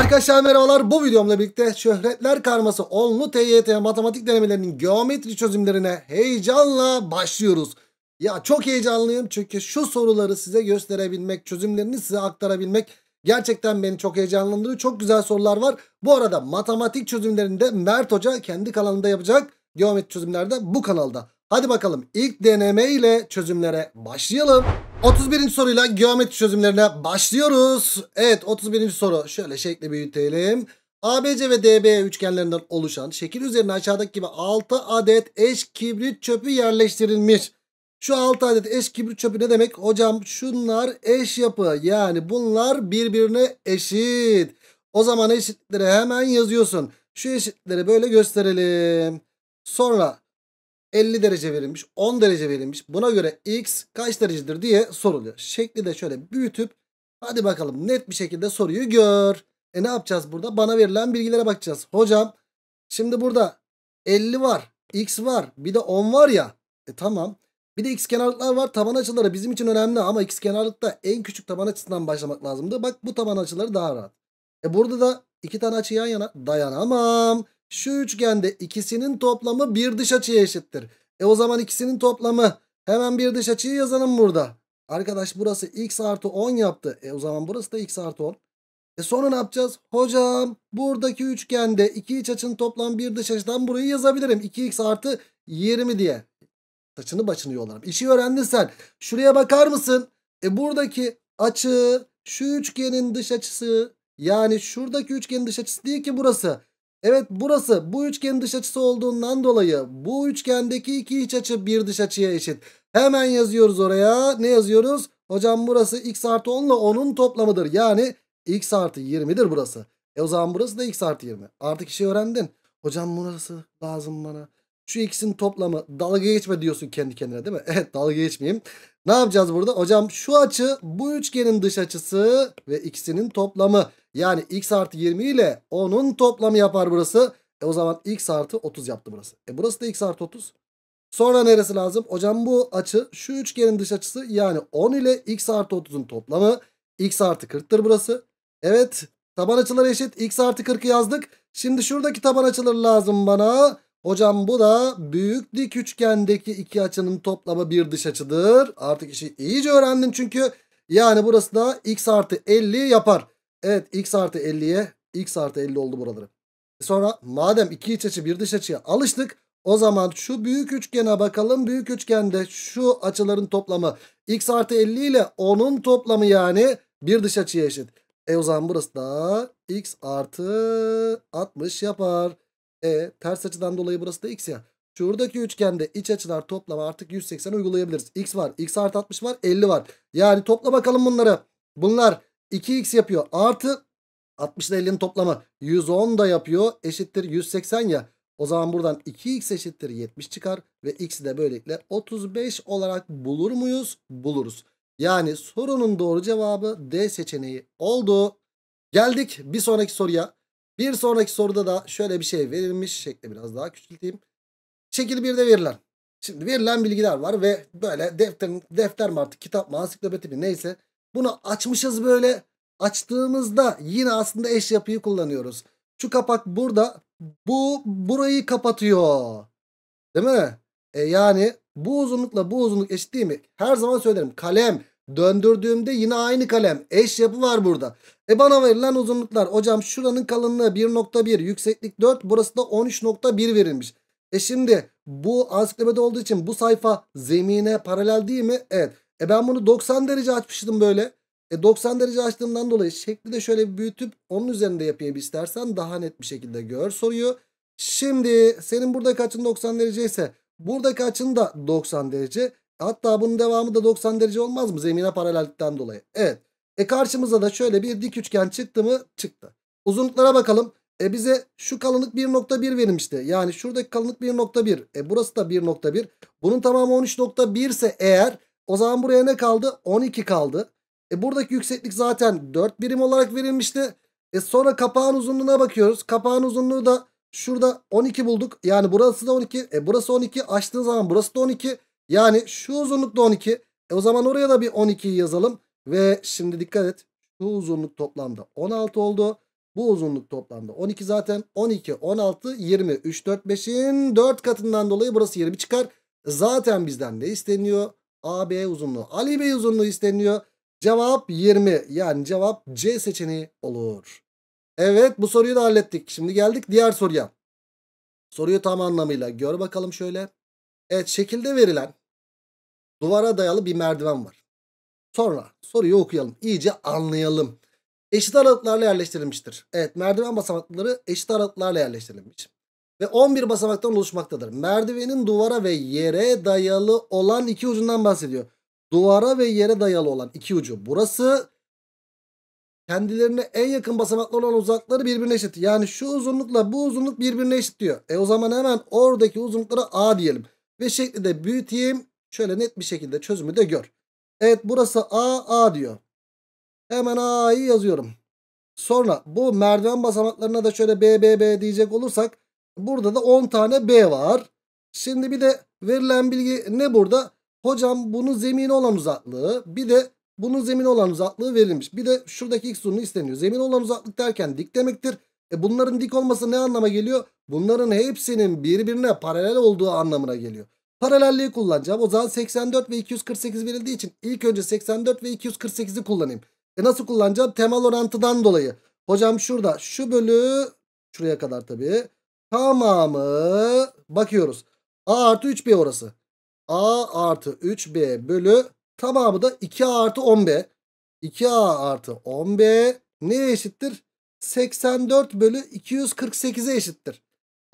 Arkadaşlar merhabalar bu videomla birlikte şöhretler karması onlu TYT matematik denemelerinin geometri çözümlerine heyecanla başlıyoruz. Ya çok heyecanlıyım çünkü şu soruları size gösterebilmek, çözümlerini size aktarabilmek gerçekten beni çok heyecanlandırıyor. Çok güzel sorular var. Bu arada matematik çözümlerinde Mert Hoca kendi kanalında yapacak. Geometri çözümlerde bu kanalda. Hadi bakalım ilk deneme ile çözümlere başlayalım. 31. soruyla geometri çözümlerine başlıyoruz. Evet 31. soru şöyle şekli büyütelim. ABC ve DB üçgenlerinden oluşan şekil üzerine aşağıdaki gibi 6 adet eş kibrit çöpü yerleştirilmiş. Şu 6 adet eş kibrit çöpü ne demek? Hocam şunlar eş yapı. Yani bunlar birbirine eşit. O zaman eşitleri hemen yazıyorsun. Şu eşitleri böyle gösterelim. Sonra 50 derece verilmiş, 10 derece verilmiş. Buna göre x kaç derecedir diye soruluyor. Şekli de şöyle büyütüp hadi bakalım net bir şekilde soruyu gör. E ne yapacağız burada? Bana verilen bilgilere bakacağız. Hocam şimdi burada 50 var, x var, bir de 10 var ya. E tamam. Bir de x kenarlıklar var. Taban açıları bizim için önemli ama x kenarlıkta en küçük taban açısından başlamak lazımdı. Bak bu taban açıları daha rahat. E burada da iki tane açı yan yana dayanamam. Şu üçgende ikisinin toplamı bir dış açıya eşittir. E o zaman ikisinin toplamı hemen bir dış açıyı yazalım burada. Arkadaş burası x artı 10 yaptı. E o zaman burası da x artı 10. E sonra ne yapacağız? Hocam buradaki üçgende iki iç açının toplam bir dış açıdan burayı yazabilirim. 2x artı 20 diye. Saçını başını yolarım. İşi öğrendin sen. Şuraya bakar mısın? E buradaki açı şu üçgenin dış açısı yani şuradaki üçgenin dış açısı değil ki burası. Evet burası bu üçgenin dış açısı olduğundan dolayı bu üçgendeki iki iç açı bir dış açıya eşit. Hemen yazıyoruz oraya. Ne yazıyoruz? Hocam burası x artı 10 ile 10'un toplamıdır. Yani x artı 20'dir burası. E o zaman burası da x artı 20. Artık işi öğrendin. Hocam burası lazım bana. Şu ikisinin toplamı dalga geçme diyorsun kendi kendine değil mi? Evet dalga geçmeyeyim. Ne yapacağız burada? Hocam şu açı bu üçgenin dış açısı ve ikisinin toplamı. Yani x artı 20 ile 10'un toplamı yapar burası. E o zaman x artı 30 yaptı burası. E burası da x artı 30. Sonra neresi lazım? Hocam bu açı şu üçgenin dış açısı yani 10 ile x artı 30'un toplamı x artı 40'tır burası. Evet taban açıları eşit x artı 40'ı yazdık. Şimdi şuradaki taban açıları lazım bana. Hocam bu da büyük dik üçgendeki iki açının toplamı bir dış açıdır. Artık işi iyice öğrendin çünkü. Yani burası da x artı 50 yapar. Evet x artı 50'ye x artı 50 oldu buraları. E sonra madem iki iç açı bir dış açıya alıştık. O zaman şu büyük üçgene bakalım. Büyük üçgende şu açıların toplamı x artı 50 ile onun toplamı yani bir dış açıya eşit. E o zaman burası da x artı 60 yapar. E ters açıdan dolayı burası da x ya. Şuradaki üçgende iç açılar toplamı artık 180 uygulayabiliriz. X var, X artı 60 var, 50 var. Yani topla bakalım bunları. Bunlar 2x yapıyor. Artı 60 ile 50'nin toplamı 110 da yapıyor. Eşittir 180 ya. O zaman buradan 2x eşittir 70 çıkar. Ve x'i de böylelikle 35 olarak bulur muyuz? Buluruz. Yani sorunun doğru cevabı D seçeneği oldu. Geldik bir sonraki soruya. Bir sonraki soruda da şöyle bir şey verilmiş. Şekli biraz daha küçülteyim. Şekil 1'de verilen. Şimdi verilen bilgiler var ve böyle defter, defter mi artık kitap mı ansiklopedi mi neyse bunu açmışız böyle. Açtığımızda yine aslında eş yapıyı kullanıyoruz. Şu kapak burada. Bu burayı kapatıyor. Değil mi? E yani bu uzunlukla bu uzunluk eşit değil mi? Her zaman söylerim. Kalem döndürdüğümde yine aynı kalem. Eş yapı var burada. E bana verilen uzunluklar. Hocam şuranın kalınlığı 1.1. Yükseklik 4. Burası da 13.1 verilmiş. E şimdi bu ansiklopedi olduğu için bu sayfa zemine paralel değil mi? Evet. E ben bunu 90 derece açmıştım böyle. E 90 derece açtığımdan dolayı şekli de şöyle büyütüp onun üzerinde yapayım istersen daha net bir şekilde gör soruyu. Şimdi senin burada açın 90 derece ise burada açın da 90 derece. Hatta bunun devamı da 90 derece olmaz mı zemine paralellikten dolayı? Evet. E karşımıza da şöyle bir dik üçgen çıktı mı? Çıktı. Uzunluklara bakalım. E bize şu kalınlık 1.1 verilmişti. Yani şuradaki kalınlık 1.1. E burası da 1.1. Bunun tamamı 13.1 ise eğer o zaman buraya ne kaldı? 12 kaldı. E buradaki yükseklik zaten 4 birim olarak verilmişti. E sonra kapağın uzunluğuna bakıyoruz. Kapağın uzunluğu da şurada 12 bulduk. Yani burası da 12. E burası 12. Açtığın zaman burası da 12. Yani şu uzunluk da 12. E o zaman oraya da bir 12 yazalım. Ve şimdi dikkat et. Şu uzunluk toplamda 16 oldu. Bu uzunluk toplamda 12 zaten 12, 16, 20, 3, 4, 5'in 4 katından dolayı burası 20 çıkar. Zaten bizden ne isteniyor? AB uzunluğu. Ali Bey uzunluğu isteniyor. Cevap 20. Yani cevap C seçeneği olur. Evet bu soruyu da hallettik. Şimdi geldik diğer soruya. Soruyu tam anlamıyla gör bakalım şöyle. Evet şekilde verilen duvara dayalı bir merdiven var. Sonra soruyu okuyalım. İyice anlayalım. Eşit aralıklarla yerleştirilmiştir. Evet merdiven basamakları eşit aralıklarla yerleştirilmiş ve 11 basamaktan oluşmaktadır. Merdivenin duvara ve yere dayalı olan iki ucundan bahsediyor. Duvara ve yere dayalı olan iki ucu. Burası kendilerine en yakın basamaklar olan uzakları birbirine eşit. Yani şu uzunlukla bu uzunluk birbirine eşit diyor. E o zaman hemen oradaki uzunluklara A diyelim. Ve şekli de büyüteyim. Şöyle net bir şekilde çözümü de gör. Evet burası A, A diyor. Hemen A'yı yazıyorum. Sonra bu merdiven basamaklarına da şöyle B, B, B diyecek olursak Burada da 10 tane B var. Şimdi bir de verilen bilgi ne burada? Hocam bunun zemin olan uzaklığı bir de bunun zemin olan uzaklığı verilmiş. Bir de şuradaki x uzunluğu isteniyor. Zemin olan uzaklık derken dik demektir. E bunların dik olması ne anlama geliyor? Bunların hepsinin birbirine paralel olduğu anlamına geliyor. Paralelliği kullanacağım. O zaman 84 ve 248 verildiği için ilk önce 84 ve 248'i kullanayım. E nasıl kullanacağım? Temel orantıdan dolayı. Hocam şurada şu bölü şuraya kadar tabii tamamı bakıyoruz. A artı 3B orası. A artı 3B bölü tamamı da 2A artı 10B. 2A artı 10B neye eşittir? 84 bölü 248'e eşittir.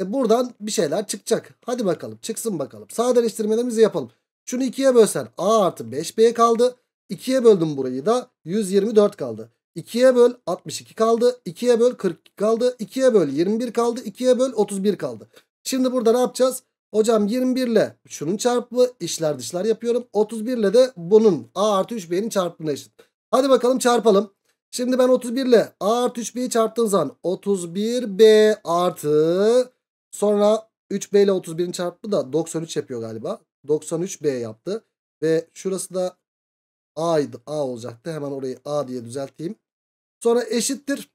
E buradan bir şeyler çıkacak. Hadi bakalım çıksın bakalım. Sadeleştirmelerimizi yapalım. Şunu 2'ye bölsen A artı 5B kaldı. 2'ye böldüm burayı da 124 kaldı. 2'ye böl 62 kaldı. 2'ye böl 42 kaldı. 2'ye böl 21 kaldı. 2'ye böl 31 kaldı. Şimdi burada ne yapacağız? Hocam 21 ile şunun çarpımı işler dışlar yapıyorum. 31 ile de bunun a artı 3b'nin çarpımına eşit. Hadi bakalım çarpalım. Şimdi ben 31 ile a artı 3b'yi çarptığım zaman 31b artı sonra 3b ile 31'in çarpımı da 93 yapıyor galiba. 93b yaptı. Ve şurası da a'ydı. A olacaktı. Hemen orayı a diye düzelteyim. Sonra eşittir.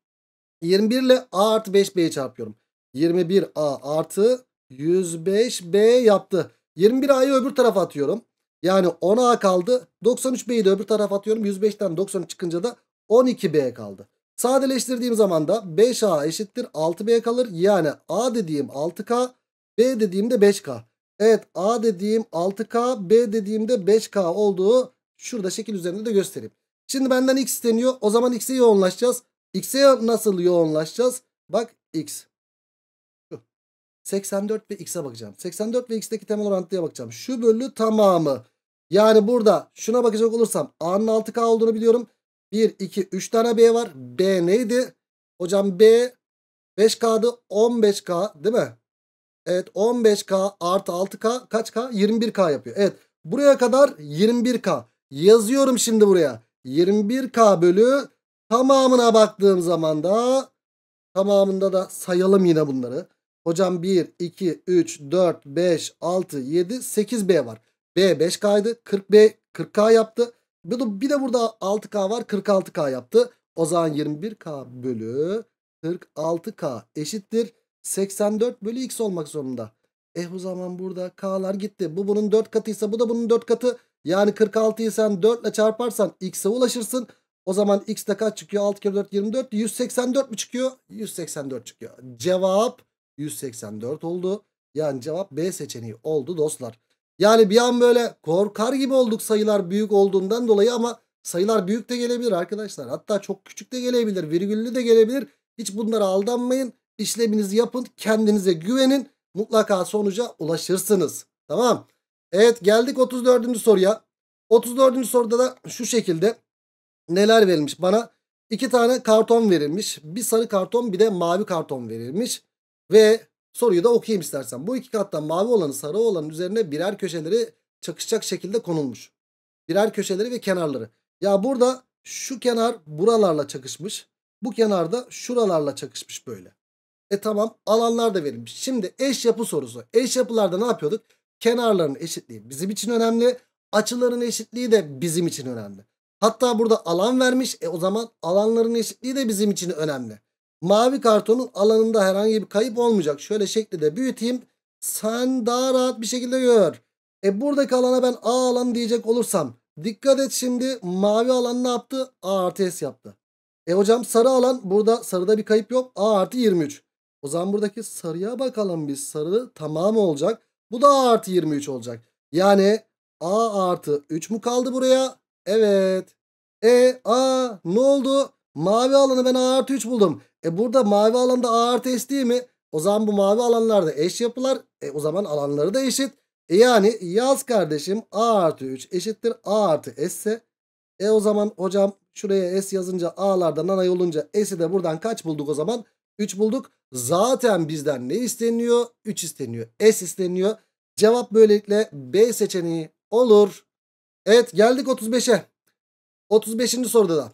21 ile A artı 5B'yi çarpıyorum. 21A artı 105B yaptı. 21A'yı öbür tarafa atıyorum. Yani 10A kaldı. 93B'yi de öbür tarafa atıyorum. 105'ten 90 çıkınca da 12B kaldı. Sadeleştirdiğim zaman da 5A eşittir 6B kalır. Yani A dediğim 6K, B dediğim de 5K. Evet A dediğim 6K, B dediğim de 5K olduğu şurada şekil üzerinde de göstereyim. Şimdi benden x isteniyor. O zaman x'e yoğunlaşacağız. X'e nasıl yoğunlaşacağız? Bak x. 84 ve x'e bakacağım. 84 ve x'teki temel orantıya bakacağım. Şu bölü tamamı. Yani burada şuna bakacak olursam a'nın 6k olduğunu biliyorum. 1, 2, 3 tane b var. b neydi? Hocam b 5k'dı 15k değil mi? Evet 15k artı 6k kaç k? 21k yapıyor. Evet buraya kadar 21k. Yazıyorum şimdi buraya. 21K bölü tamamına baktığım zaman da tamamında da sayalım yine bunları. Hocam 1, 2, 3, 4, 5, 6, 7, 8B var. B 5K'ydı. 40B 40K yaptı. Bir de burada 6K var. 46K yaptı. O zaman 21K bölü 46K eşittir. 84 bölü X olmak zorunda. Eh o zaman burada K'lar gitti. Bu bunun 4 katıysa bu da bunun 4 katı. Yani 46'yı sen 4 ile çarparsan x'e ulaşırsın. O zaman x de kaç çıkıyor? 6 kere 4 24. 184 mi çıkıyor? 184 çıkıyor. Cevap 184 oldu. Yani cevap B seçeneği oldu dostlar. Yani bir an böyle korkar gibi olduk sayılar büyük olduğundan dolayı ama sayılar büyük de gelebilir arkadaşlar. Hatta çok küçük de gelebilir. Virgüllü de gelebilir. Hiç bunlara aldanmayın. İşleminizi yapın. Kendinize güvenin. Mutlaka sonuca ulaşırsınız. Tamam. Evet geldik 34. soruya. 34. soruda da şu şekilde neler verilmiş bana? iki tane karton verilmiş. Bir sarı karton bir de mavi karton verilmiş. Ve soruyu da okuyayım istersen. Bu iki kattan mavi olanı sarı olanın üzerine birer köşeleri çakışacak şekilde konulmuş. Birer köşeleri ve kenarları. Ya burada şu kenar buralarla çakışmış. Bu kenarda şuralarla çakışmış böyle. E tamam alanlar da verilmiş. Şimdi eş yapı sorusu. Eş yapılarda ne yapıyorduk? Kenarların eşitliği bizim için önemli. Açıların eşitliği de bizim için önemli. Hatta burada alan vermiş. E o zaman alanların eşitliği de bizim için önemli. Mavi kartonun alanında herhangi bir kayıp olmayacak. Şöyle şekli de büyüteyim. Sen daha rahat bir şekilde gör. E buradaki alana ben A alan diyecek olursam. Dikkat et şimdi mavi alan ne yaptı? A artı S yaptı. E hocam sarı alan burada sarıda bir kayıp yok. A artı 23. O zaman buradaki sarıya bakalım biz. Sarı tamam olacak. Bu da A artı 23 olacak. Yani A artı 3 mu kaldı buraya? Evet. E A ne oldu? Mavi alanı ben A artı 3 buldum. E burada mavi alanda A artı S değil mi? O zaman bu mavi alanlarda eş yapılar. E o zaman alanları da eşit. E yani yaz kardeşim A artı 3 eşittir A artı S ise. E o zaman hocam şuraya S yazınca A'lardan ana olunca S'i de buradan kaç bulduk o zaman? 3 bulduk. Zaten bizden ne isteniyor? 3 isteniyor. S isteniyor. Cevap böylelikle B seçeneği olur. Evet geldik 35'e. 35. soruda da.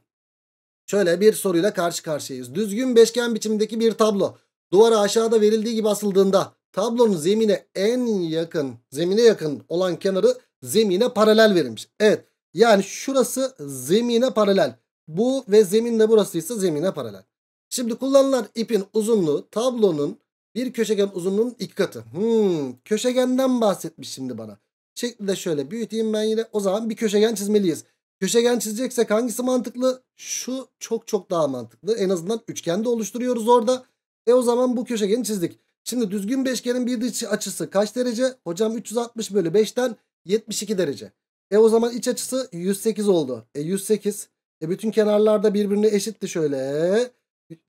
Şöyle bir soruyla karşı karşıyayız. Düzgün beşgen biçimindeki bir tablo. Duvara aşağıda verildiği gibi asıldığında tablonun zemine en yakın, zemine yakın olan kenarı zemine paralel verilmiş. Evet yani şurası zemine paralel. Bu ve zeminle burası ise zemine paralel. Şimdi kullanılan ipin uzunluğu tablonun bir köşegen uzunluğunun iki katı. Hmm, köşegenden bahsetmiş şimdi bana. Şekli de şöyle büyüteyim ben yine. O zaman bir köşegen çizmeliyiz. Köşegen çizeceksek hangisi mantıklı? Şu çok çok daha mantıklı. En azından üçgende oluşturuyoruz orada. E o zaman bu köşegeni çizdik. Şimdi düzgün beşgenin bir iç açısı kaç derece? Hocam 360 bölü 5'ten 72 derece. E o zaman iç açısı 108 oldu. E 108. E bütün kenarlarda birbirine eşitti şöyle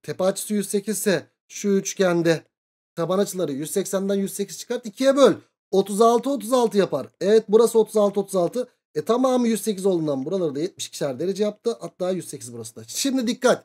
tepe açısı 108 ise şu üçgende taban açıları 180'den 108 çıkart 2'ye böl. 36 36 yapar. Evet burası 36 36. E tamamı 108 olduğundan buraları da 72'şer derece yaptı. Hatta 108 burası da. Şimdi dikkat.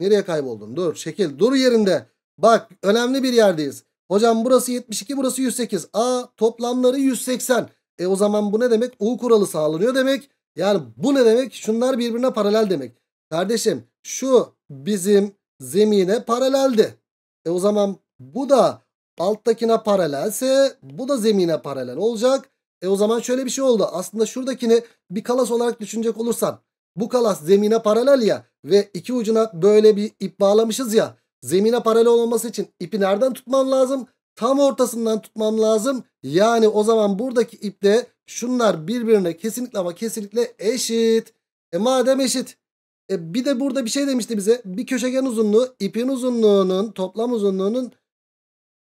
Nereye kayboldun? Dur şekil dur yerinde. Bak önemli bir yerdeyiz. Hocam burası 72 burası 108. A toplamları 180. E o zaman bu ne demek? U kuralı sağlanıyor demek. Yani bu ne demek? Şunlar birbirine paralel demek. Kardeşim şu bizim zemine paraleldi. E o zaman bu da alttakine paralelse bu da zemine paralel olacak. E o zaman şöyle bir şey oldu. Aslında şuradakini bir kalas olarak düşünecek olursan. Bu kalas zemine paralel ya ve iki ucuna böyle bir ip bağlamışız ya. Zemine paralel olması için ipi nereden tutmam lazım? Tam ortasından tutmam lazım. Yani o zaman buradaki ipte şunlar birbirine kesinlikle ama kesinlikle eşit. E madem eşit e, bir de burada bir şey demişti bize. Bir köşegen uzunluğu ipin uzunluğunun toplam uzunluğunun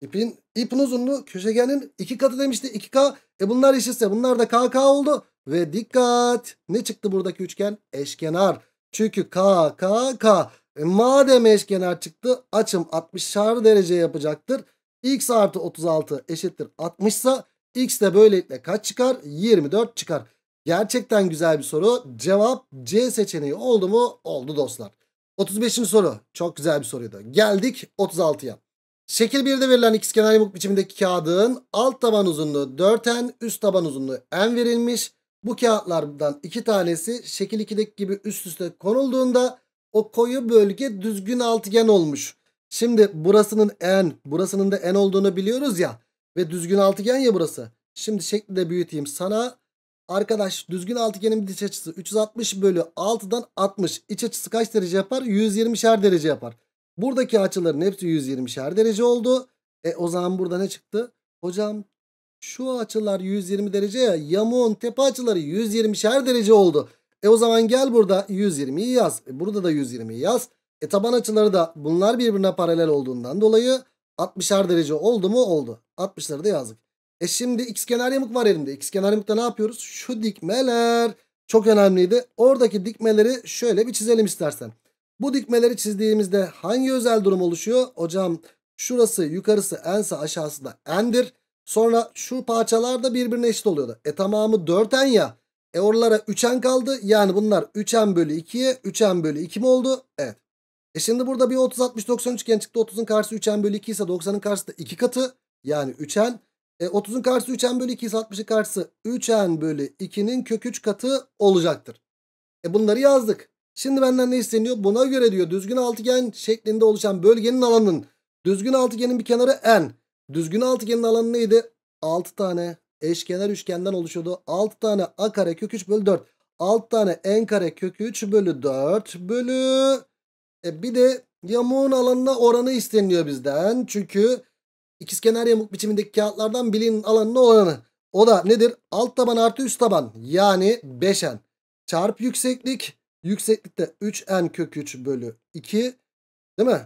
ipin ipin uzunluğu köşegenin iki katı demişti. 2K. E bunlar eşitse bunlar da KK oldu. Ve dikkat. Ne çıktı buradaki üçgen? Eşkenar. Çünkü K K E, madem eşkenar çıktı açım 60'ar derece yapacaktır. X artı 36 eşittir 60 ise X de böylelikle kaç çıkar? 24 çıkar. Gerçekten güzel bir soru. Cevap C seçeneği oldu mu? Oldu dostlar. 35. soru. Çok güzel bir soruydu. Geldik 36'ya. Şekil 1'de verilen ikizkenar yamuk biçimindeki kağıdın alt taban uzunluğu 4n, üst taban uzunluğu n verilmiş. Bu kağıtlardan iki tanesi şekil 2'deki gibi üst üste konulduğunda o koyu bölge düzgün altıgen olmuş. Şimdi burasının n, burasının da n olduğunu biliyoruz ya ve düzgün altıgen ya burası. Şimdi şekli de büyüteyim sana. Arkadaş düzgün altıgenin bir iç açısı 360 bölü 6'dan 60. İç açısı kaç derece yapar? 120'şer derece yapar. Buradaki açıların hepsi 120'şer derece oldu. E o zaman burada ne çıktı? Hocam şu açılar 120 derece ya. Yamuğun tepe açıları 120'şer derece oldu. E o zaman gel burada 120'yi yaz. E, burada da 120'yi yaz. E taban açıları da bunlar birbirine paralel olduğundan dolayı 60'er derece oldu mu? Oldu. 60'ları da yazdık. E şimdi x kenar yamuk var elimde. X kenar yamukta ne yapıyoruz? Şu dikmeler çok önemliydi. Oradaki dikmeleri şöyle bir çizelim istersen. Bu dikmeleri çizdiğimizde hangi özel durum oluşuyor? Hocam şurası yukarısı n'se aşağısı da endir. Sonra şu parçalar da birbirine eşit oluyordu. E tamamı 4n ya. E oralara 3n kaldı. Yani bunlar 3n bölü 2'ye 3n bölü 2 mi oldu? Evet. E şimdi burada bir 30 60 90 üçgen çıktı. 30'un karşısı 3n bölü 2 ise 90'ın karşısı da 2 katı. Yani 3n. E, 30'un karşısı 3n bölü 2 60'ın karşısı 3n bölü 2'nin kök 3 katı olacaktır. E bunları yazdık. Şimdi benden ne isteniyor? Buna göre diyor düzgün altıgen şeklinde oluşan bölgenin alanının düzgün altıgenin bir kenarı n. Düzgün altıgenin alanı neydi? 6 tane eşkenar üçgenden oluşuyordu. 6 tane a kare kök 3 bölü 4. 6 tane n kare kök 3 bölü 4 bölü e bir de yamuğun alanına oranı isteniyor bizden. Çünkü ikizkenar yamuk biçimindeki kağıtlardan birinin alanına oranı. O da nedir? Alt taban artı üst taban yani 5n çarp yükseklik. Yükseklikte 3n kök 3 bölü 2 değil mi?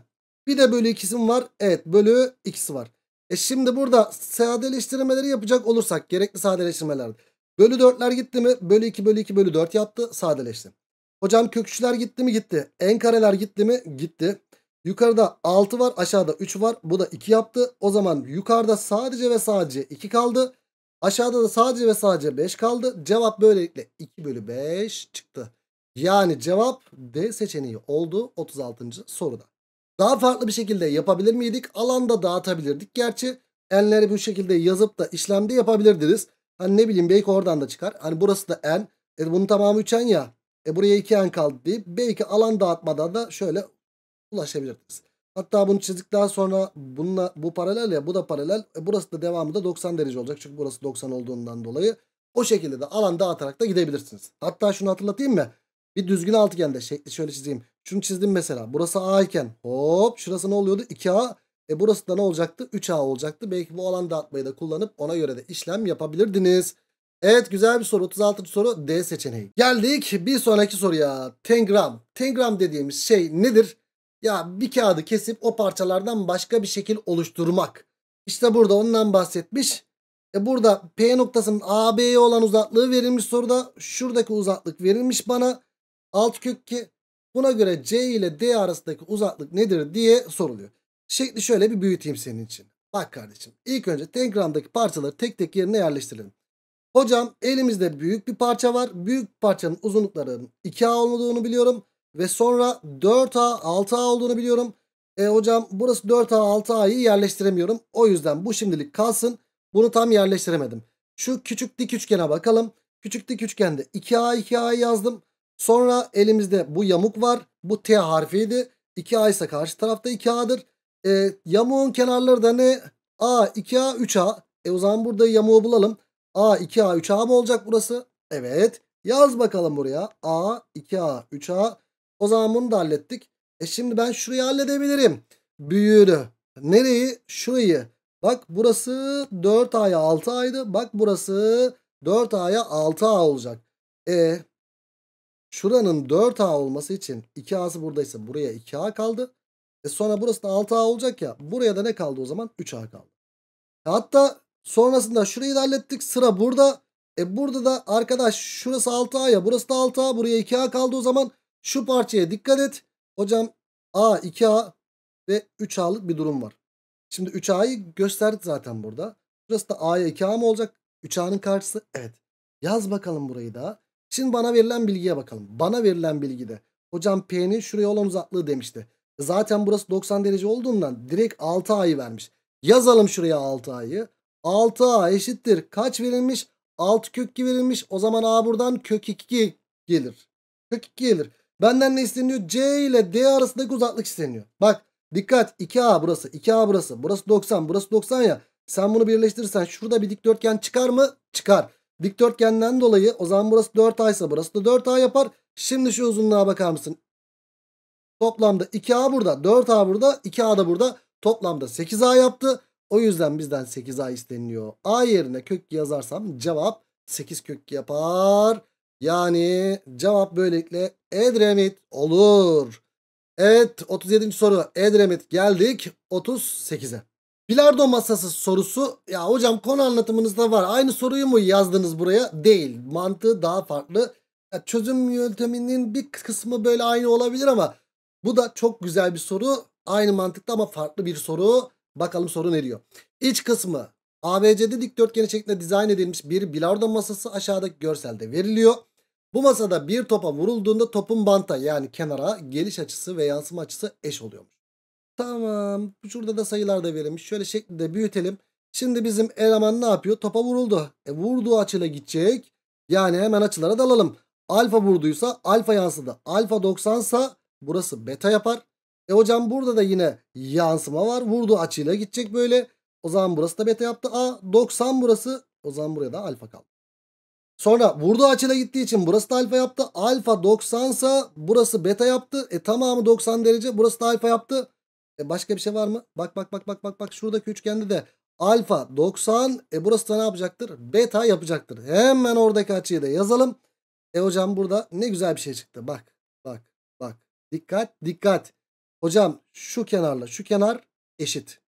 Bir de bölü 2'si var. Evet bölü 2'si var. E şimdi burada sadeleştirmeleri yapacak olursak gerekli sadeleştirmeler. Bölü 4'ler gitti mi? Bölü 2 bölü 2 bölü 4 yaptı sadeleşti. Hocam kökçüler gitti mi? Gitti. En kareler gitti mi? Gitti. Yukarıda 6 var aşağıda 3 var. Bu da 2 yaptı. O zaman yukarıda sadece ve sadece 2 kaldı. Aşağıda da sadece ve sadece 5 kaldı. Cevap böylelikle 2 bölü 5 çıktı. Yani cevap D seçeneği oldu 36. soruda. Daha farklı bir şekilde yapabilir miydik? Alanda dağıtabilirdik. Gerçi enleri bu şekilde yazıp da işlemde yapabilirdiniz. Hani ne bileyim belki oradan da çıkar. Hani burası da en. E bunun tamamı 3 en ya. E buraya 2 en kaldı deyip belki alan dağıtmadan da şöyle ulaşabilirsiniz. Hatta bunu çizdikten sonra bununla, bu paralel ya bu da paralel. E, burası da devamı da 90 derece olacak. Çünkü burası 90 olduğundan dolayı. O şekilde de alan dağıtarak da gidebilirsiniz. Hatta şunu hatırlatayım mı? Bir düzgün altıgende şekli şöyle çizeyim. Şunu çizdim mesela. Burası A iken hop şurası ne oluyordu? 2A. E burası da ne olacaktı? 3A olacaktı. Belki bu alan dağıtmayı da kullanıp ona göre de işlem yapabilirdiniz. Evet güzel bir soru. 36. soru D seçeneği. Geldik bir sonraki soruya. Tengram. Tengram dediğimiz şey nedir? Ya bir kağıdı kesip o parçalardan başka bir şekil oluşturmak. İşte burada ondan bahsetmiş. E burada P noktasının AB'ye olan uzaklığı verilmiş soruda. Şuradaki uzaklık verilmiş bana. Alt kök ki buna göre C ile D arasındaki uzaklık nedir diye soruluyor. Şekli şöyle bir büyüteyim senin için. Bak kardeşim ilk önce telegramdaki parçaları tek tek yerine yerleştirelim. Hocam elimizde büyük bir parça var. Büyük parçanın uzunluklarının 2A olduğunu biliyorum. Ve sonra 4A 6A olduğunu biliyorum. E hocam burası 4A 6A'yı yerleştiremiyorum. O yüzden bu şimdilik kalsın. Bunu tam yerleştiremedim. Şu küçük dik üçgene bakalım. Küçük dik üçgende 2A 2A yazdım. Sonra elimizde bu yamuk var. Bu T harfiydi. 2A ise karşı tarafta 2A'dır. E, yamuğun kenarları da ne? A 2A 3A. E o zaman burada yamuğu bulalım. A 2A 3A mı olacak burası? Evet. Yaz bakalım buraya. A 2A 3A. O zaman bunu da hallettik. E şimdi ben şurayı halledebilirim. Büyüğünü. Nereyi? Şurayı. Bak burası 4A'ya 6A'ydı. Bak burası 4A'ya 6A olacak. E şuranın 4A olması için 2A'sı buradaysa buraya 2A kaldı. E sonra burası da 6A olacak ya. Buraya da ne kaldı o zaman? 3A kaldı. E hatta sonrasında şurayı da hallettik. Sıra burada. E burada da arkadaş şurası 6A ya burası da 6A buraya 2A kaldı o zaman şu parçaya dikkat et. Hocam A, 2A ve 3A'lık bir durum var. Şimdi 3A'yı gösterdik zaten burada. Burası da A'ya 2A mı olacak? 3A'nın karşısı evet. Yaz bakalım burayı da. Şimdi bana verilen bilgiye bakalım. Bana verilen bilgide hocam P'nin şuraya olan uzaklığı demişti. E zaten burası 90 derece olduğundan direkt 6A'yı vermiş. Yazalım şuraya 6A'yı. 6A eşittir. Kaç verilmiş? 6 kök 2 verilmiş. O zaman A buradan kök 2 gelir. Kök 2 gelir. Benden ne isteniyor? C ile D arasındaki uzaklık isteniyor. Bak dikkat 2A burası 2A burası burası 90 burası 90 ya. Sen bunu birleştirirsen şurada bir dikdörtgen çıkar mı? Çıkar. Dikdörtgenden dolayı o zaman burası 4A ise burası da 4A yapar. Şimdi şu uzunluğa bakar mısın? Toplamda 2A burada 4A burada 2A da burada toplamda 8A yaptı. O yüzden bizden 8A isteniyor. A yerine kök yazarsam cevap 8 kök yapar. Yani cevap böylelikle Edremit olur. Evet 37. soru Edremit geldik 38'e. Bilardo masası sorusu ya hocam konu anlatımınızda var. Aynı soruyu mu yazdınız buraya? Değil. Mantığı daha farklı. Ya çözüm yönteminin bir kısmı böyle aynı olabilir ama bu da çok güzel bir soru. Aynı mantıkta ama farklı bir soru. Bakalım soru ne diyor. İç kısmı ABC'de dikdörtgeni şeklinde dizayn edilmiş bir bilardo masası aşağıdaki görselde veriliyor. Bu masada bir topa vurulduğunda topun banta yani kenara geliş açısı ve yansıma açısı eş oluyormuş. Tamam. Şurada da sayılar da verilmiş. Şöyle şeklinde büyütelim. Şimdi bizim eleman ne yapıyor? Topa vuruldu. E vurduğu açıyla gidecek. Yani hemen açılara dalalım. Alfa vurduysa alfa yansıdı. Alfa 90 sa burası beta yapar. E hocam burada da yine yansıma var. Vurduğu açıyla gidecek böyle. O zaman burası da beta yaptı. A 90 burası. O zaman buraya da alfa kaldı. Sonra vurduğu açıyla gittiği için burası da alfa yaptı. Alfa 90 ise burası beta yaptı. E tamamı 90 derece. Burası da alfa yaptı. E başka bir şey var mı? Bak bak bak bak bak bak. Şuradaki üçgende de alfa 90. E burası da ne yapacaktır? Beta yapacaktır. Hemen oradaki açıyı da yazalım. E hocam burada ne güzel bir şey çıktı. Bak bak bak. Dikkat dikkat. Hocam şu kenarla şu kenar eşit.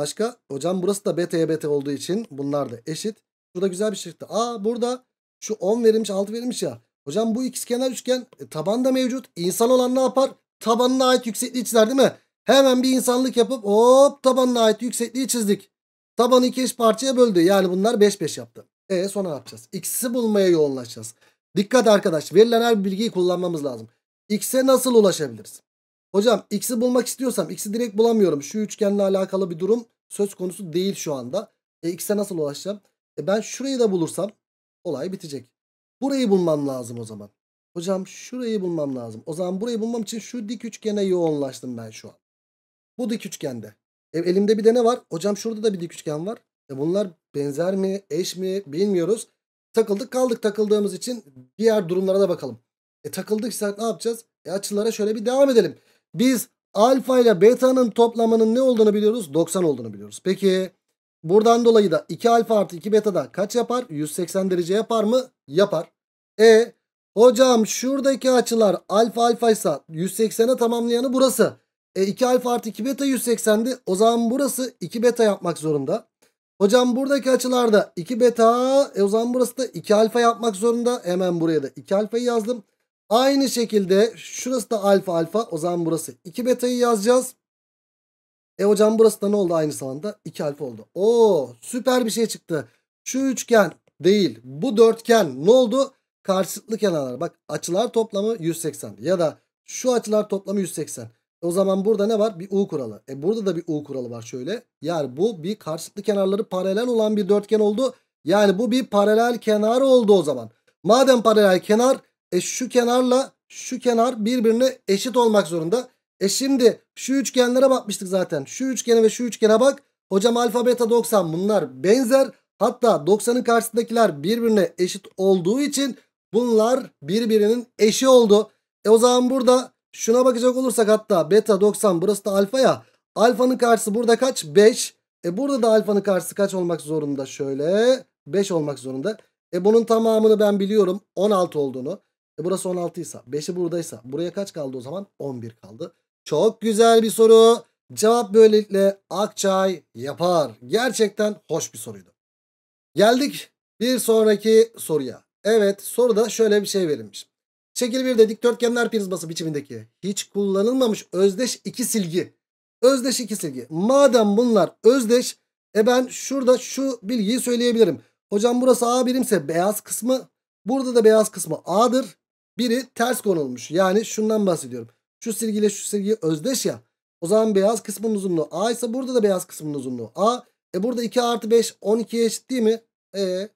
Başka? Hocam burası da beta'ya beta olduğu için bunlar da eşit. Burada güzel bir şey çıktı. Aa burada şu 10 verilmiş 6 verilmiş ya. Hocam bu ikiz kenar üçgen e, tabanda mevcut. İnsan olan ne yapar? Tabanına ait yüksekliği çizer değil mi? Hemen bir insanlık yapıp hop tabanına ait yüksekliği çizdik. Tabanı iki eş parçaya böldü. Yani bunlar 5 5 yaptı. E sonra ne yapacağız? X'i bulmaya yoğunlaşacağız. Dikkat arkadaş verilen her bilgiyi kullanmamız lazım. X'e nasıl ulaşabiliriz? Hocam x'i bulmak istiyorsam x'i direkt bulamıyorum. Şu üçgenle alakalı bir durum söz konusu değil şu anda. E x'e nasıl ulaşacağım? E ben şurayı da bulursam olay bitecek. Burayı bulmam lazım o zaman. Hocam şurayı bulmam lazım. O zaman burayı bulmam için şu dik üçgene yoğunlaştım ben şu an. Bu dik üçgende. E, elimde bir de ne var? Hocam şurada da bir dik üçgen var. E bunlar benzer mi, eş mi bilmiyoruz. Takıldık kaldık takıldığımız için diğer durumlara da bakalım. E takıldıysak ne yapacağız? E açılara şöyle bir devam edelim. Biz alfa ile beta'nın toplamının ne olduğunu biliyoruz? 90 olduğunu biliyoruz. Peki buradan dolayı da 2 alfa artı 2 beta da kaç yapar? 180 derece yapar mı? Yapar. E hocam şuradaki açılar alfa alfa ise 180'e tamamlayanı burası. E 2 alfa artı 2 beta 180'di. O zaman burası 2 beta yapmak zorunda. Hocam buradaki açılarda 2 beta. E o zaman burası da 2 alfa yapmak zorunda. Hemen buraya da 2 alfayı yazdım. Aynı şekilde şurası da alfa alfa. O zaman burası 2 betayı yazacağız. E hocam burası da ne oldu aynı zamanda? 2 alfa oldu. Oo süper bir şey çıktı. Şu üçgen değil. Bu dörtgen ne oldu? Karşılıklı kenarlar. Bak açılar toplamı 180. Ya da şu açılar toplamı 180. E o zaman burada ne var? Bir U kuralı. E burada da bir U kuralı var şöyle. Yani bu bir karşılıklı kenarları paralel olan bir dörtgen oldu. Yani bu bir paralel kenar oldu o zaman. Madem paralel kenar e şu kenarla şu kenar birbirine eşit olmak zorunda. E şimdi şu üçgenlere bakmıştık zaten. Şu üçgene ve şu üçgene bak. Hocam alfa beta 90 bunlar benzer. Hatta 90'ın karşısındakiler birbirine eşit olduğu için bunlar birbirinin eşi oldu. E o zaman burada şuna bakacak olursak hatta beta 90 burası da alfa ya. Alfanın karşısı burada kaç? 5. E burada da alfanın karşısı kaç olmak zorunda? Şöyle 5 olmak zorunda. E bunun tamamını ben biliyorum 16 olduğunu. E burası 16 ise 5'i buradaysa buraya kaç kaldı o zaman? 11 kaldı. Çok güzel bir soru. Cevap böylelikle Akçay yapar. Gerçekten hoş bir soruydu. Geldik bir sonraki soruya. Evet soruda şöyle bir şey verilmiş. Şekil 1'de dikdörtgenler prizması biçimindeki hiç kullanılmamış özdeş iki silgi. Özdeş iki silgi. Madem bunlar özdeş e ben şurada şu bilgiyi söyleyebilirim. Hocam burası A birimse beyaz kısmı burada da beyaz kısmı A'dır. Biri ters konulmuş. Yani şundan bahsediyorum. Şu silgiyle şu silgi özdeş ya. O zaman beyaz kısmın uzunluğu A ise burada da beyaz kısmın uzunluğu A. E burada 2 artı 5 12'ye eşit değil mi? E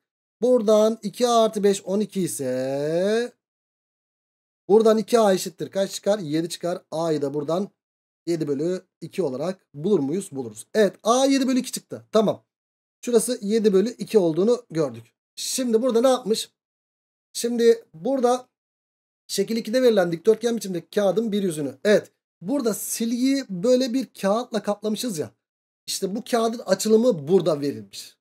buradan 2 artı 5 12 ise buradan 2A eşittir. Kaç çıkar? 7 çıkar. A'yı da buradan 7 bölü 2 olarak bulur muyuz? Buluruz. Evet A 7 bölü 2 çıktı. Tamam. Şurası 7 bölü 2 olduğunu gördük. Şimdi burada ne yapmış? Şimdi burada Şekil 2'de verilen dikdörtgen biçimdeki kağıdın bir yüzünü. Evet burada silgiyi böyle bir kağıtla kaplamışız ya. İşte bu kağıdın açılımı burada verilmiş.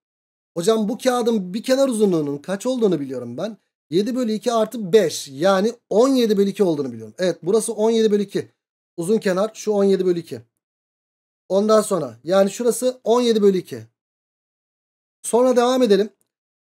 Hocam bu kağıdın bir kenar uzunluğunun kaç olduğunu biliyorum ben. 7 bölü 2 artı 5 yani 17 bölü 2 olduğunu biliyorum. Evet burası 17 bölü 2. Uzun kenar şu 17 bölü 2. Ondan sonra yani şurası 17 bölü 2. Sonra devam edelim.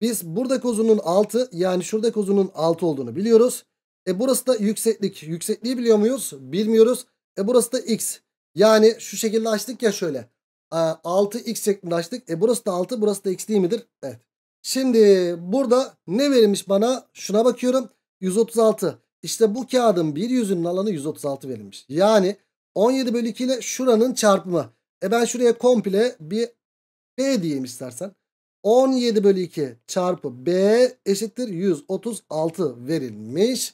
Biz buradaki uzunluğun 6 yani şuradaki uzunluğun 6 olduğunu biliyoruz. E burası da yükseklik. Yüksekliği biliyor muyuz? Bilmiyoruz. E burası da x. Yani şu şekilde açtık ya şöyle. 6x şeklinde açtık. E burası da 6 burası da x değil midir? Evet. Şimdi burada ne verilmiş bana? Şuna bakıyorum. 136. İşte bu kağıdın bir yüzünün alanı 136 verilmiş. Yani 17 bölü 2 ile şuranın çarpımı. E ben şuraya komple bir B diyeyim istersen. 17 bölü 2 çarpı B eşittir 136 verilmiş.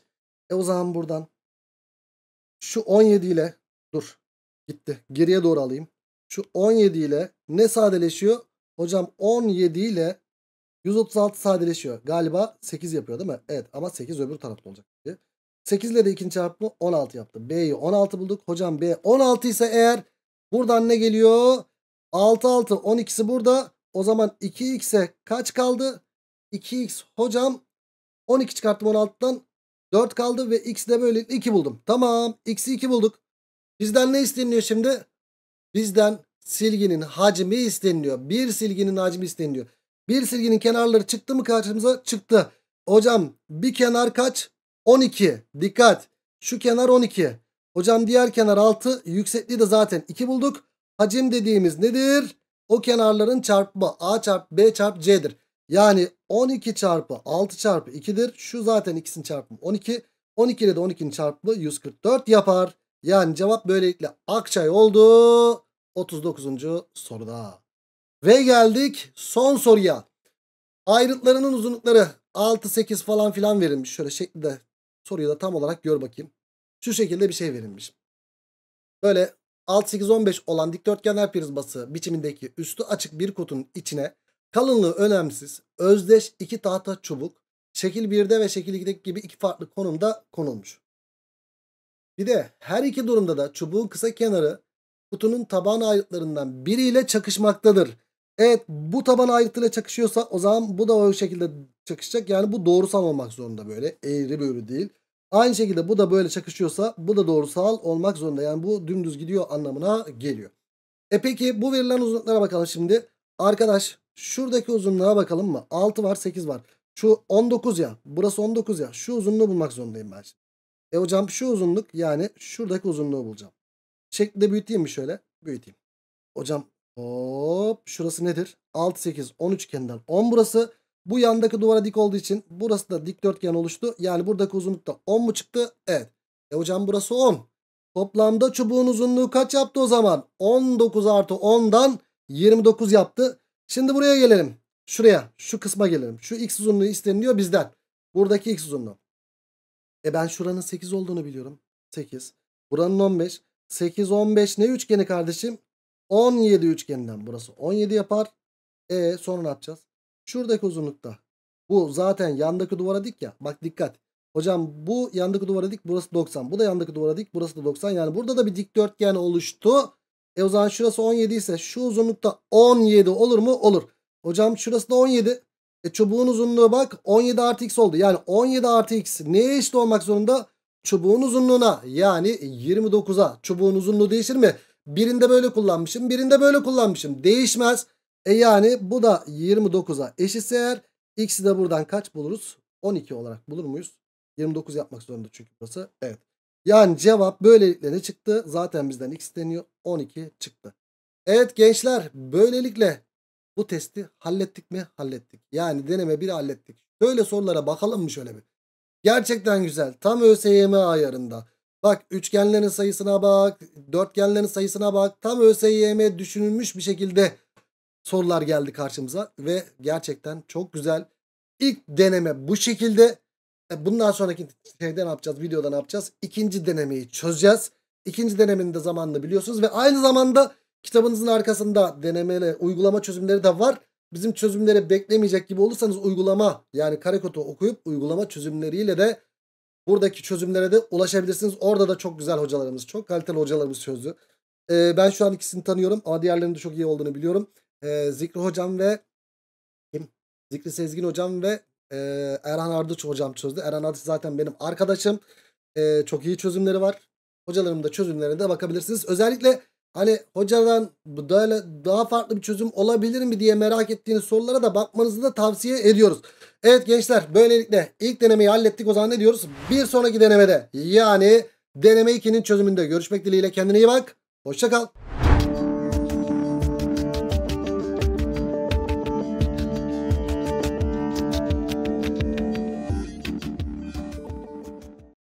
E o zaman buradan şu 17 ile dur gitti. Geriye doğru alayım. Şu 17 ile ne sadeleşiyor? Hocam 17 ile 136 sadeleşiyor. Galiba 8 yapıyor değil mi? Evet ama 8 öbür tarafta olacak. 8 ile de ikinci çarpımı 16 yaptı. B'yi 16 bulduk. Hocam B 16 ise eğer buradan ne geliyor? 6 6 12'si burada. O zaman 2x'e kaç kaldı? 2x hocam 12 çıkarttım 16'dan 4 kaldı ve x de böylelikle 2 buldum. Tamam x'i 2 bulduk. Bizden ne isteniliyor şimdi? Bizden silginin hacmi isteniliyor. Bir silginin hacmi isteniliyor. Bir silginin kenarları çıktı mı karşımıza? Çıktı. Hocam bir kenar kaç? 12. Dikkat. Şu kenar 12. Hocam diğer kenar 6. Yüksekliği de zaten 2 bulduk. Hacim dediğimiz nedir? O kenarların çarpımı A çarp B çarp C'dir. Yani 12 çarpı 6 çarpı 2'dir. Şu zaten ikisinin çarpımı 12. 12 ile de 12'nin çarpımı 144 yapar. Yani cevap böylelikle Akçay oldu. 39. soruda. Ve geldik son soruya. Ayrıtlarının uzunlukları 6, 8 falan filan verilmiş. Şöyle şekilde soruyu da tam olarak gör bakayım. Şu şekilde bir şey verilmiş. Böyle 6, 8, 15 olan dikdörtgenler prizması biçimindeki üstü açık bir kutunun içine Kalınlığı önemsiz. Özdeş iki tahta çubuk. Şekil 1'de ve şekil 2'deki gibi iki farklı konumda konulmuş. Bir de her iki durumda da çubuğun kısa kenarı kutunun taban ayrıtlarından biriyle çakışmaktadır. Evet bu taban ayrıtıyla çakışıyorsa o zaman bu da o şekilde çakışacak. Yani bu doğrusal olmak zorunda böyle. Eğri böyle değil. Aynı şekilde bu da böyle çakışıyorsa bu da doğrusal olmak zorunda. Yani bu dümdüz gidiyor anlamına geliyor. E peki bu verilen uzunluklara bakalım şimdi. Arkadaş Şuradaki uzunluğa bakalım mı? 6 var 8 var. Şu 19 ya. Burası 19 ya. Şu uzunluğu bulmak zorundayım ben. Şimdi. E hocam şu uzunluk yani şuradaki uzunluğu bulacağım. Şekli büyüteyim mi şöyle? Büyüteyim. Hocam hop şurası nedir? 6, 8, 13 kendinden 10 burası. Bu yandaki duvara dik olduğu için burası da dikdörtgen oluştu. Yani buradaki uzunluk da 10 mu çıktı? Evet. E hocam burası 10. Toplamda çubuğun uzunluğu kaç yaptı o zaman? 19 artı 10'dan 29 yaptı. Şimdi buraya gelelim. Şuraya. Şu kısma gelelim. Şu x uzunluğu isteniliyor bizden. Buradaki x uzunluğu. E ben şuranın 8 olduğunu biliyorum. 8. Buranın 15. 8, 15 ne üçgeni kardeşim? 17 üçgeninden. Burası 17 yapar. E sonra ne yapacağız? Şuradaki uzunlukta. Bu zaten yandaki duvara dik ya. Bak dikkat. Hocam bu yandaki duvara dik burası 90. Bu da yandaki duvara dik burası da 90. Yani burada da bir dikdörtgen oluştu. E o zaman şurası 17 ise şu uzunlukta 17 olur mu? Olur. Hocam şurası da 17. E çubuğun uzunluğu bak 17 artı x oldu. Yani 17 artı x neye eşit olmak zorunda? Çubuğun uzunluğuna yani 29'a. Çubuğun uzunluğu değişir mi? Birinde böyle kullanmışım birinde böyle kullanmışım. Değişmez. E yani bu da 29'a eşitse eğer x'i de buradan kaç buluruz? 12 olarak bulur muyuz? 29 yapmak zorunda çünkü burası. Evet. Yani cevap böylelikle ne çıktı? Zaten bizden x deniyor. 12 çıktı. Evet gençler böylelikle bu testi hallettik mi? Hallettik. Yani deneme bir hallettik. Böyle sorulara bakalım mı şöyle bir? Gerçekten güzel. Tam ÖSYM ayarında. Bak üçgenlerin sayısına bak. Dörtgenlerin sayısına bak. Tam ÖSYM düşünülmüş bir şekilde sorular geldi karşımıza. Ve gerçekten çok güzel. İlk deneme bu şekilde. E, bundan sonraki şeyde ne yapacağız? Videoda ne yapacağız? İkinci denemeyi çözeceğiz. İkinci denemenin de zamanını biliyorsunuz ve aynı zamanda kitabınızın arkasında denemeli uygulama çözümleri de var. Bizim çözümleri beklemeyecek gibi olursanız uygulama yani karekodu okuyup uygulama çözümleriyle de buradaki çözümlere de ulaşabilirsiniz. Orada da çok güzel hocalarımız, çok kaliteli hocalarımız çözdü. Ee, ben şu an ikisini tanıyorum ama diğerlerinin de çok iyi olduğunu biliyorum. Ee, Zikri Hocam ve kim? Zikri Sezgin Hocam ve e, Erhan Ardıç hocam çözdü. Erhan Ardıç zaten benim arkadaşım. E, çok iyi çözümleri var. Hocalarımın da çözümlerine de bakabilirsiniz. Özellikle hani hocadan böyle daha farklı bir çözüm olabilir mi diye merak ettiğiniz sorulara da bakmanızı da tavsiye ediyoruz. Evet gençler böylelikle ilk denemeyi hallettik. O zaman ne diyoruz? Bir sonraki denemede yani deneme 2'nin çözümünde görüşmek dileğiyle kendine iyi bak. Hoşçakal.